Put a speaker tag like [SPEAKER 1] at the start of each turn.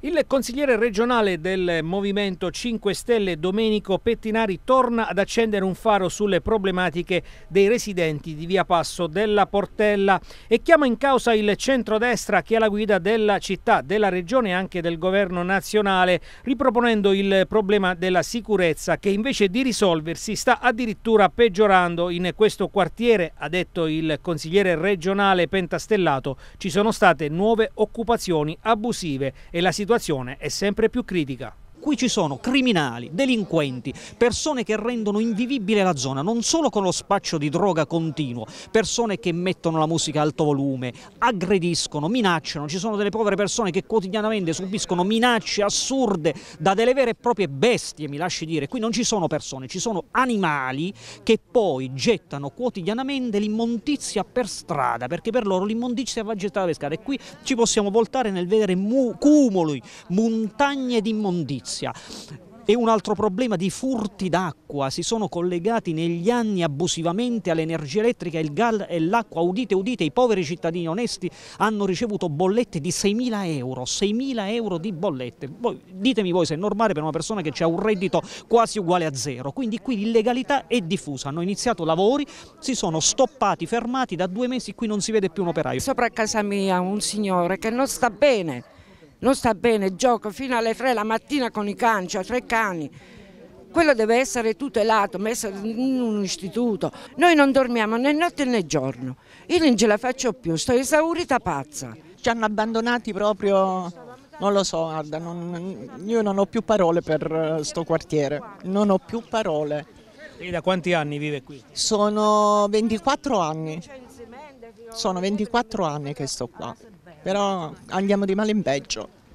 [SPEAKER 1] Il consigliere regionale del Movimento 5 Stelle Domenico Pettinari torna ad accendere un faro sulle problematiche dei residenti di Via Passo della Portella e chiama in causa il centrodestra che è la guida della città, della regione e anche del governo nazionale, riproponendo il problema della sicurezza che invece di risolversi sta addirittura peggiorando in questo quartiere, ha detto il consigliere regionale pentastellato. Ci sono state nuove occupazioni abusive
[SPEAKER 2] e la situazione situazione è sempre più critica qui ci sono criminali, delinquenti, persone che rendono invivibile la zona, non solo con lo spaccio di droga continuo, persone che mettono la musica a alto volume, aggrediscono, minacciano, ci sono delle povere persone che quotidianamente subiscono minacce assurde da delle vere e proprie bestie, mi lasci dire, qui non ci sono persone, ci sono animali che poi gettano quotidianamente l'immondizia per strada, perché per loro l'immondizia va gettata per strada e qui ci possiamo voltare nel vedere cumuli, montagne di immondizia. Russia. E un altro problema di furti d'acqua, si sono collegati negli anni abusivamente all'energia elettrica il gas e l'acqua, udite udite, i poveri cittadini onesti hanno ricevuto bollette di 6.000 euro, 6.000 euro di bollette, voi, ditemi voi se è normale per una persona che ha un reddito quasi uguale a zero, quindi qui l'illegalità è diffusa, hanno iniziato lavori, si sono stoppati, fermati, da due mesi qui non si vede più un operaio. Sopra casa mia un signore che non sta bene,
[SPEAKER 3] non sta bene, gioco fino alle 3 la mattina con i cani, cioè tre cani. Quello deve essere tutelato, messo in un istituto. Noi non dormiamo né notte né giorno.
[SPEAKER 4] Io non ce la faccio più, sto esaurita pazza. Ci hanno abbandonati proprio, non lo so, guarda, non, io non ho più parole per eh, sto quartiere, non ho più parole.
[SPEAKER 1] Lei da quanti anni vive qui?
[SPEAKER 4] Sono 24 anni, sono 24 anni che sto qua però andiamo di male in peggio.